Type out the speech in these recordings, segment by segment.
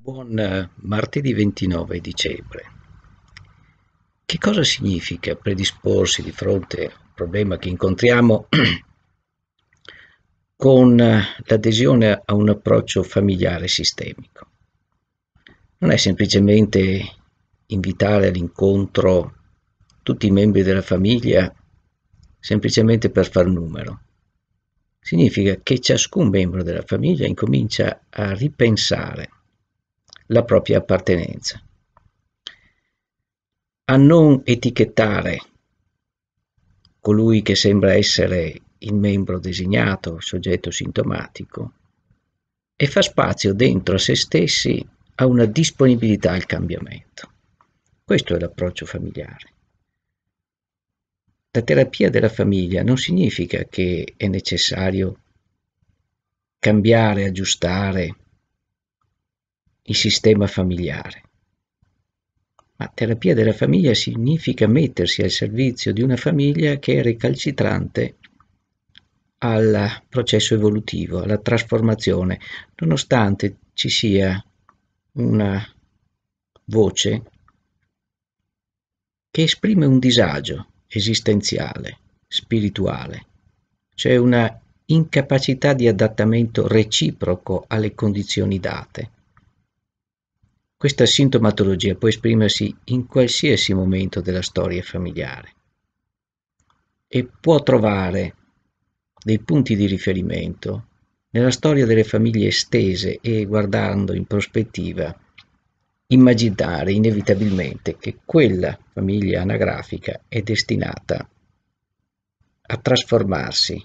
Buon eh, martedì 29 dicembre. Che cosa significa predisporsi di fronte al problema che incontriamo con eh, l'adesione a un approccio familiare sistemico? Non è semplicemente invitare all'incontro tutti i membri della famiglia semplicemente per far numero. Significa che ciascun membro della famiglia incomincia a ripensare la propria appartenenza. A non etichettare colui che sembra essere il membro designato, il soggetto sintomatico, e fa spazio dentro a se stessi a una disponibilità al cambiamento. Questo è l'approccio familiare. La terapia della famiglia non significa che è necessario cambiare, aggiustare, il sistema familiare. Ma terapia della famiglia significa mettersi al servizio di una famiglia che è recalcitrante al processo evolutivo, alla trasformazione, nonostante ci sia una voce che esprime un disagio esistenziale, spirituale, cioè una incapacità di adattamento reciproco alle condizioni date. Questa sintomatologia può esprimersi in qualsiasi momento della storia familiare e può trovare dei punti di riferimento nella storia delle famiglie estese e guardando in prospettiva immaginare inevitabilmente che quella famiglia anagrafica è destinata a trasformarsi,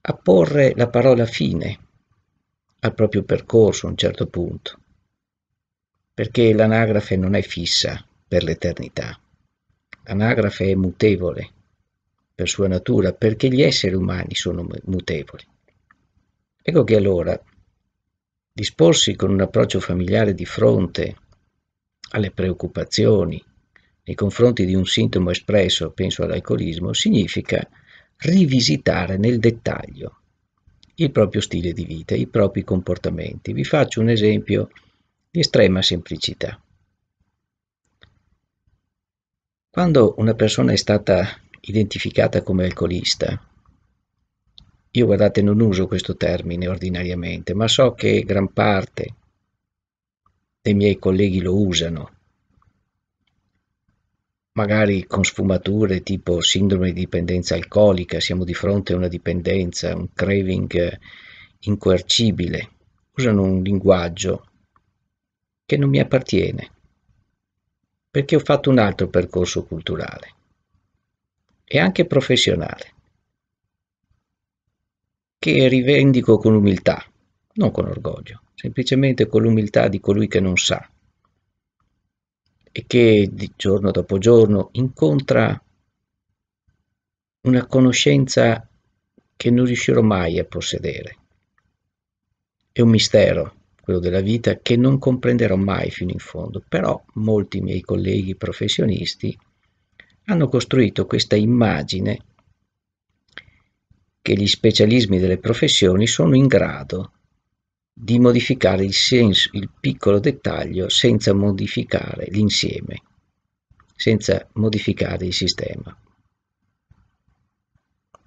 a porre la parola fine al proprio percorso a un certo punto, perché l'anagrafe non è fissa per l'eternità, l'anagrafe è mutevole per sua natura, perché gli esseri umani sono mutevoli. Ecco che allora disporsi con un approccio familiare di fronte alle preoccupazioni nei confronti di un sintomo espresso, penso all'alcolismo, significa rivisitare nel dettaglio il proprio stile di vita, i propri comportamenti. Vi faccio un esempio di estrema semplicità. Quando una persona è stata identificata come alcolista, io guardate non uso questo termine ordinariamente, ma so che gran parte dei miei colleghi lo usano magari con sfumature tipo sindrome di dipendenza alcolica, siamo di fronte a una dipendenza, un craving eh, incoercibile, usano un linguaggio che non mi appartiene, perché ho fatto un altro percorso culturale e anche professionale, che rivendico con umiltà, non con orgoglio, semplicemente con l'umiltà di colui che non sa e che giorno dopo giorno incontra una conoscenza che non riuscirò mai a possedere. È un mistero, quello della vita, che non comprenderò mai fino in fondo, però molti miei colleghi professionisti hanno costruito questa immagine che gli specialismi delle professioni sono in grado di modificare il senso, il piccolo dettaglio senza modificare l'insieme, senza modificare il sistema.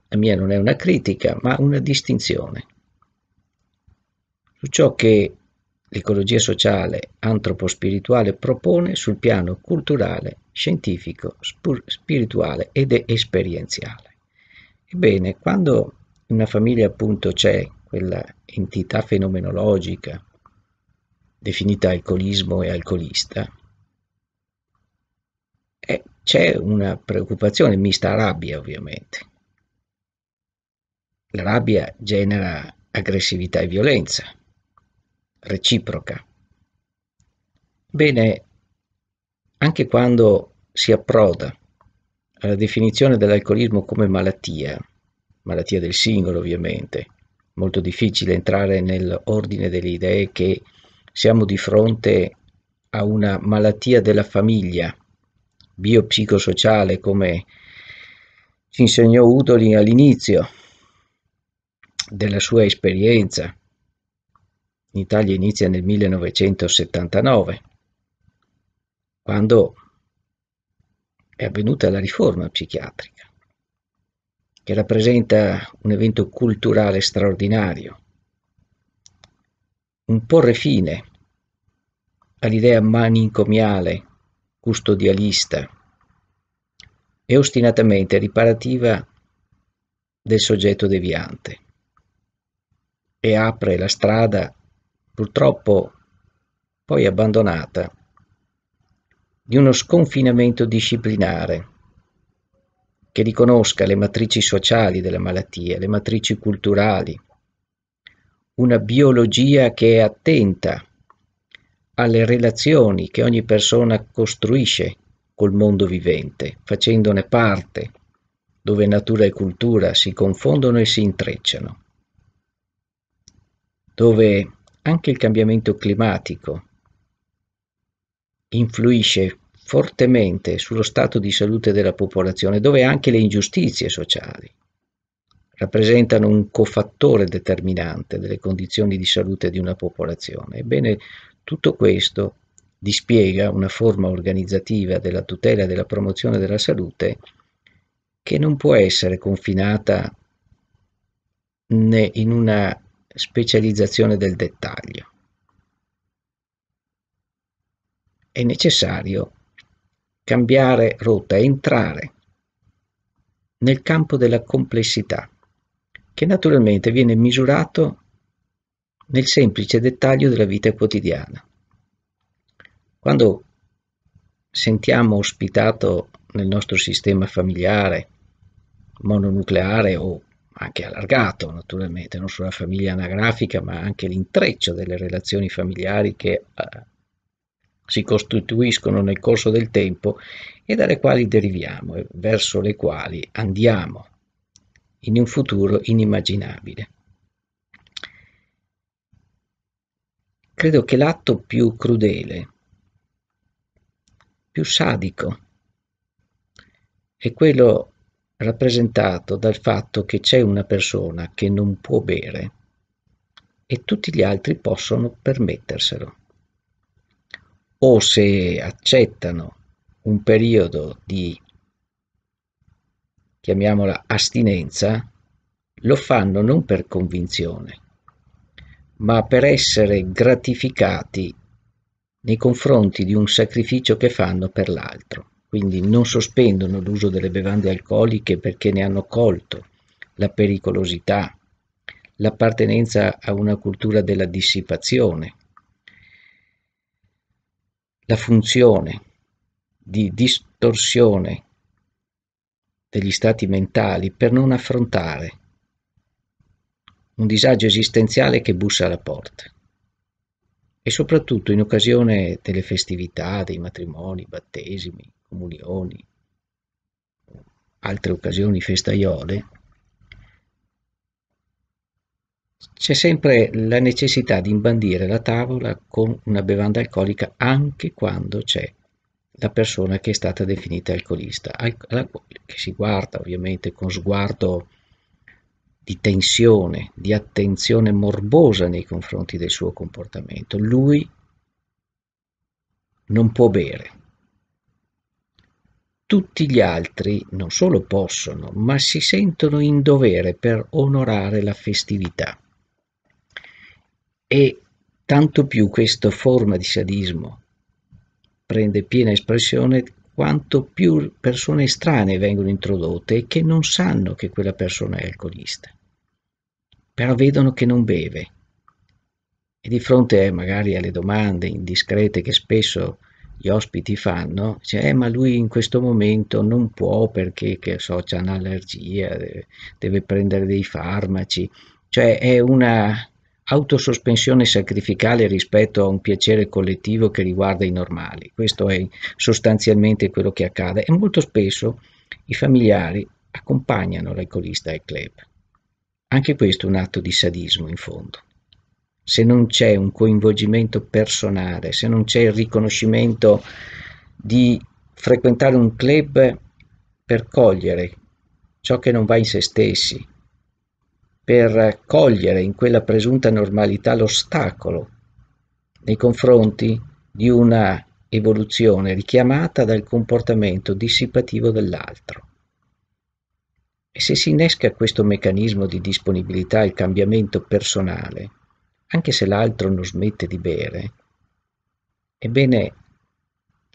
La mia non è una critica, ma una distinzione su ciò che l'ecologia sociale antropospirituale propone sul piano culturale, scientifico, spirituale ed esperienziale. Ebbene, quando in una famiglia appunto c'è quella entità fenomenologica definita alcolismo e alcolista, eh, c'è una preoccupazione mista a rabbia ovviamente. La rabbia genera aggressività e violenza reciproca. Bene, anche quando si approda alla definizione dell'alcolismo come malattia, malattia del singolo ovviamente, molto difficile entrare nell'ordine delle idee che siamo di fronte a una malattia della famiglia biopsicosociale come ci insegnò Udolin all'inizio della sua esperienza. In Italia inizia nel 1979, quando è avvenuta la riforma psichiatrica che rappresenta un evento culturale straordinario, un porre fine all'idea manicomiale, custodialista e ostinatamente riparativa del soggetto deviante e apre la strada, purtroppo poi abbandonata, di uno sconfinamento disciplinare che riconosca le matrici sociali della malattia, le matrici culturali, una biologia che è attenta alle relazioni che ogni persona costruisce col mondo vivente, facendone parte, dove natura e cultura si confondono e si intrecciano, dove anche il cambiamento climatico influisce fortemente sullo stato di salute della popolazione, dove anche le ingiustizie sociali rappresentano un cofattore determinante delle condizioni di salute di una popolazione. Ebbene, tutto questo dispiega una forma organizzativa della tutela e della promozione della salute che non può essere confinata né in una specializzazione del dettaglio. È necessario cambiare rotta, entrare nel campo della complessità, che naturalmente viene misurato nel semplice dettaglio della vita quotidiana. Quando sentiamo ospitato nel nostro sistema familiare, mononucleare o anche allargato naturalmente, non solo la famiglia anagrafica, ma anche l'intreccio delle relazioni familiari che eh, si costituiscono nel corso del tempo e dalle quali deriviamo e verso le quali andiamo in un futuro inimmaginabile. Credo che l'atto più crudele, più sadico, è quello rappresentato dal fatto che c'è una persona che non può bere e tutti gli altri possono permetterselo o se accettano un periodo di, chiamiamola, astinenza, lo fanno non per convinzione, ma per essere gratificati nei confronti di un sacrificio che fanno per l'altro. Quindi non sospendono l'uso delle bevande alcoliche perché ne hanno colto la pericolosità, l'appartenenza a una cultura della dissipazione, la funzione di distorsione degli stati mentali per non affrontare un disagio esistenziale che bussa alla porta e soprattutto in occasione delle festività, dei matrimoni, battesimi, comunioni, altre occasioni festaiole, c'è sempre la necessità di imbandire la tavola con una bevanda alcolica anche quando c'è la persona che è stata definita alcolista, che si guarda ovviamente con sguardo di tensione, di attenzione morbosa nei confronti del suo comportamento. Lui non può bere. Tutti gli altri non solo possono, ma si sentono in dovere per onorare la festività e tanto più questa forma di sadismo prende piena espressione quanto più persone strane vengono introdotte e che non sanno che quella persona è alcolista, però vedono che non beve e di fronte eh, magari alle domande indiscrete che spesso gli ospiti fanno, dice, eh, ma lui in questo momento non può perché, che so, c'è un'allergia, deve, deve prendere dei farmaci, cioè è una autosospensione sacrificale rispetto a un piacere collettivo che riguarda i normali. Questo è sostanzialmente quello che accade e molto spesso i familiari accompagnano l'alcolista al club. Anche questo è un atto di sadismo in fondo. Se non c'è un coinvolgimento personale, se non c'è il riconoscimento di frequentare un club per cogliere ciò che non va in se stessi, per cogliere in quella presunta normalità l'ostacolo nei confronti di una evoluzione richiamata dal comportamento dissipativo dell'altro. E se si innesca questo meccanismo di disponibilità al cambiamento personale, anche se l'altro non smette di bere, ebbene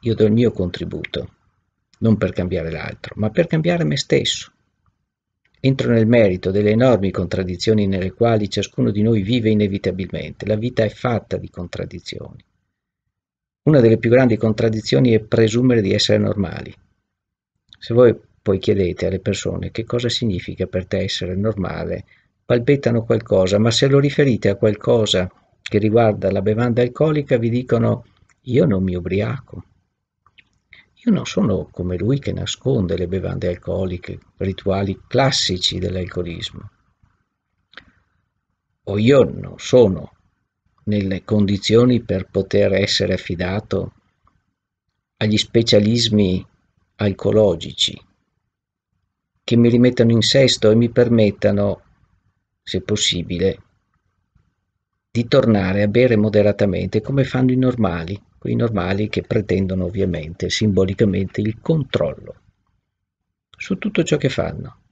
io do il mio contributo, non per cambiare l'altro, ma per cambiare me stesso. Entro nel merito delle enormi contraddizioni nelle quali ciascuno di noi vive inevitabilmente. La vita è fatta di contraddizioni. Una delle più grandi contraddizioni è presumere di essere normali. Se voi poi chiedete alle persone che cosa significa per te essere normale, palpettano qualcosa, ma se lo riferite a qualcosa che riguarda la bevanda alcolica vi dicono io non mi ubriaco. Io non sono come lui che nasconde le bevande alcoliche, rituali classici dell'alcolismo. O io non sono nelle condizioni per poter essere affidato agli specialismi alcologici che mi rimettano in sesto e mi permettano, se possibile, di tornare a bere moderatamente come fanno i normali quelli normali che pretendono ovviamente simbolicamente il controllo su tutto ciò che fanno.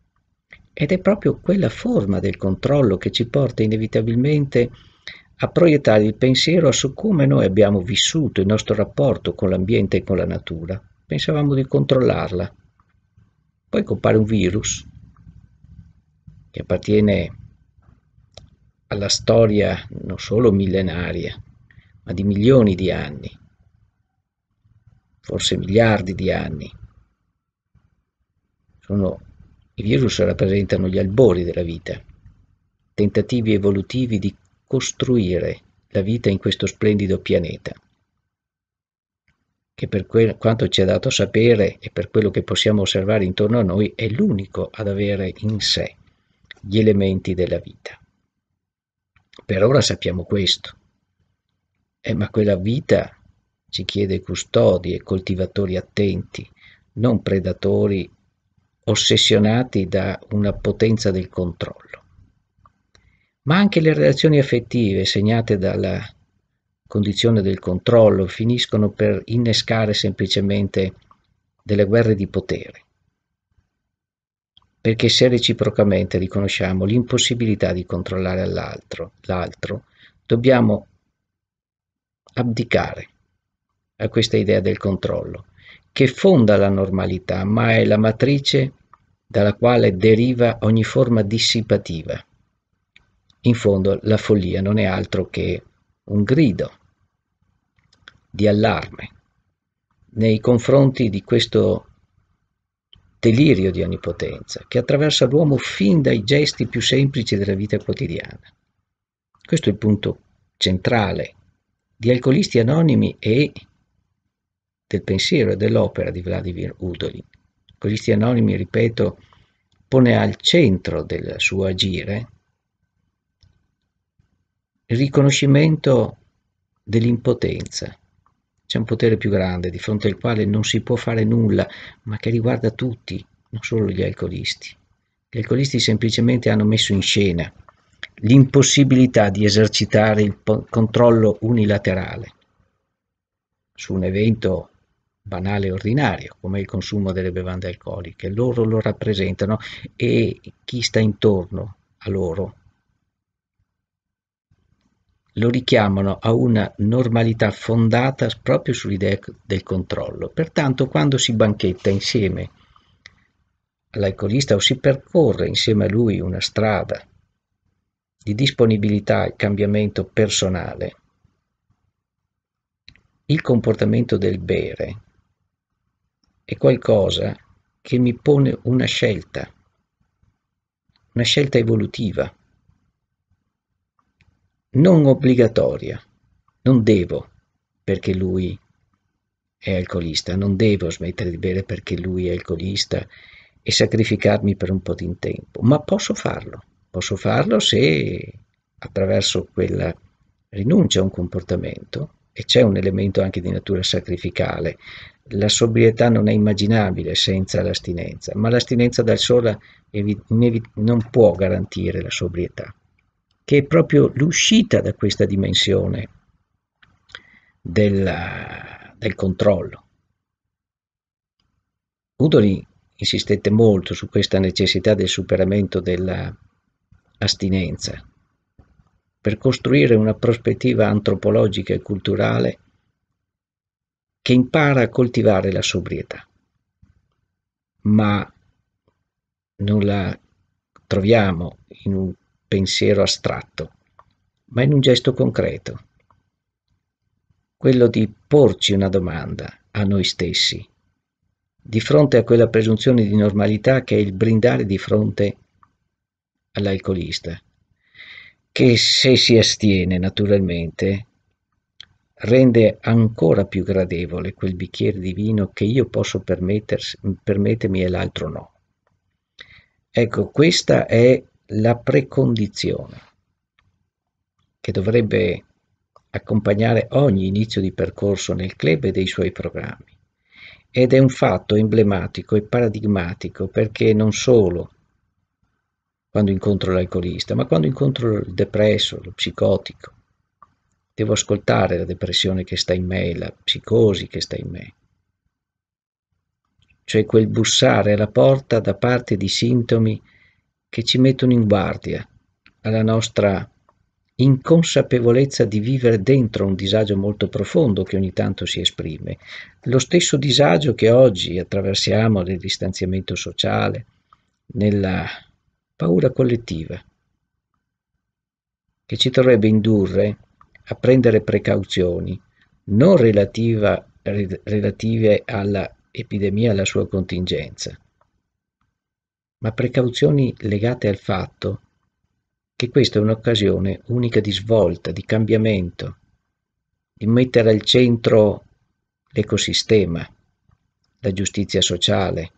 Ed è proprio quella forma del controllo che ci porta inevitabilmente a proiettare il pensiero su come noi abbiamo vissuto il nostro rapporto con l'ambiente e con la natura. Pensavamo di controllarla. Poi compare un virus che appartiene alla storia non solo millenaria, ma di milioni di anni, forse miliardi di anni. Sono, I virus rappresentano gli albori della vita, tentativi evolutivi di costruire la vita in questo splendido pianeta, che per que- quanto ci ha dato sapere e per quello che possiamo osservare intorno a noi è l'unico ad avere in sé gli elementi della vita. Per ora sappiamo questo, eh, ma quella vita ci chiede custodi e coltivatori attenti, non predatori ossessionati da una potenza del controllo. Ma anche le relazioni affettive segnate dalla condizione del controllo finiscono per innescare semplicemente delle guerre di potere, perché se reciprocamente riconosciamo l'impossibilità di controllare l'altro, dobbiamo abdicare a questa idea del controllo, che fonda la normalità, ma è la matrice dalla quale deriva ogni forma dissipativa. In fondo la follia non è altro che un grido di allarme nei confronti di questo delirio di onnipotenza che attraversa l'uomo fin dai gesti più semplici della vita quotidiana. Questo è il punto centrale di Alcolisti Anonimi e del pensiero e dell'opera di Vladimir Udolin. Codisti Anonimi, ripeto, pone al centro del suo agire il riconoscimento dell'impotenza. C'è un potere più grande di fronte al quale non si può fare nulla, ma che riguarda tutti, non solo gli alcolisti. Gli alcolisti semplicemente hanno messo in scena l'impossibilità di esercitare il controllo unilaterale su un evento banale e ordinario, come il consumo delle bevande alcoliche. Loro lo rappresentano e chi sta intorno a loro lo richiamano a una normalità fondata proprio sull'idea del controllo. Pertanto quando si banchetta insieme all'alcolista o si percorre insieme a lui una strada di disponibilità al cambiamento personale, il comportamento del bere è qualcosa che mi pone una scelta, una scelta evolutiva, non obbligatoria, non devo perché lui è alcolista, non devo smettere di bere perché lui è alcolista e sacrificarmi per un po' di tempo, ma posso farlo, posso farlo se attraverso quella rinuncia a un comportamento e c'è un elemento anche di natura sacrificale. La sobrietà non è immaginabile senza l'astinenza, ma l'astinenza da sola non può garantire la sobrietà, che è proprio l'uscita da questa dimensione della, del controllo. Udoli insistette molto su questa necessità del superamento dell'astinenza, per costruire una prospettiva antropologica e culturale che impara a coltivare la sobrietà, ma non la troviamo in un pensiero astratto, ma in un gesto concreto, quello di porci una domanda a noi stessi, di fronte a quella presunzione di normalità che è il brindare di fronte all'alcolista, che se si astiene naturalmente rende ancora più gradevole quel bicchiere di vino che io posso permettermi e l'altro no. Ecco, questa è la precondizione che dovrebbe accompagnare ogni inizio di percorso nel club e dei suoi programmi. Ed è un fatto emblematico e paradigmatico perché non solo quando incontro l'alcolista, ma quando incontro il depresso, lo psicotico. Devo ascoltare la depressione che sta in me, la psicosi che sta in me. Cioè quel bussare alla porta da parte di sintomi che ci mettono in guardia alla nostra inconsapevolezza di vivere dentro un disagio molto profondo che ogni tanto si esprime, lo stesso disagio che oggi attraversiamo nel distanziamento sociale, nella paura collettiva, che ci dovrebbe indurre a prendere precauzioni non relativa, relative all'epidemia e alla sua contingenza, ma precauzioni legate al fatto che questa è un'occasione unica di svolta, di cambiamento, di mettere al centro l'ecosistema, la giustizia sociale,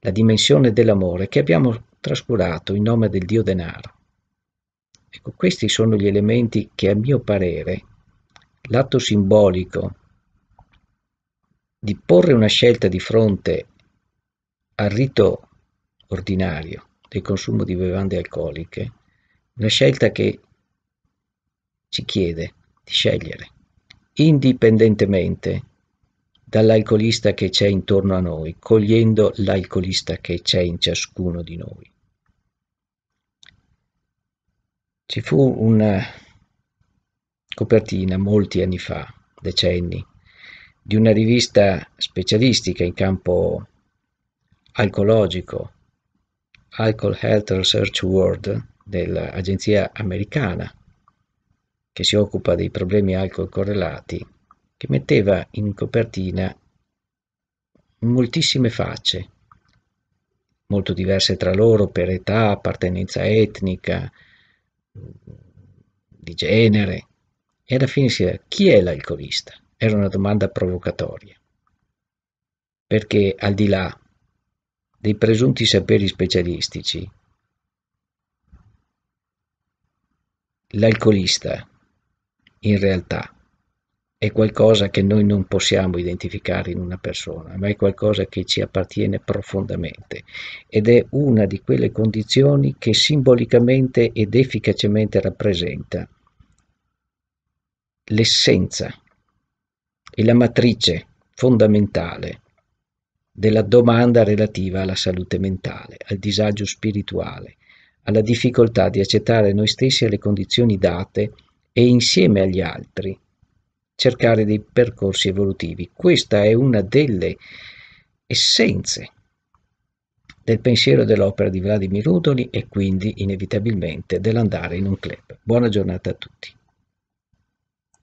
la dimensione dell'amore che abbiamo trascurato in nome del dio denaro. Ecco, questi sono gli elementi che a mio parere l'atto simbolico di porre una scelta di fronte al rito ordinario del consumo di bevande alcoliche, una scelta che ci chiede di scegliere, indipendentemente dall'alcolista che c'è intorno a noi, cogliendo l'alcolista che c'è in ciascuno di noi. Ci fu una eh, copertina molti anni fa, decenni, di una rivista specialistica in campo alcolologico, Alcohol Health Research World, dell'agenzia americana che si occupa dei problemi alcol correlati, che metteva in copertina moltissime facce, molto diverse tra loro per età, appartenenza etnica, di genere. E alla fine si era, chi è l'alcolista? Era una domanda provocatoria, perché al di là dei presunti saperi specialistici, l'alcolista in realtà è qualcosa che noi non possiamo identificare in una persona, ma è qualcosa che ci appartiene profondamente ed è una di quelle condizioni che simbolicamente ed efficacemente rappresenta l'essenza e la matrice fondamentale della domanda relativa alla salute mentale, al disagio spirituale, alla difficoltà di accettare noi stessi alle condizioni date e insieme agli altri cercare dei percorsi evolutivi. Questa è una delle essenze del pensiero dell'opera di Vladimir Rudoli e quindi inevitabilmente dell'andare in un club. Buona giornata a tutti.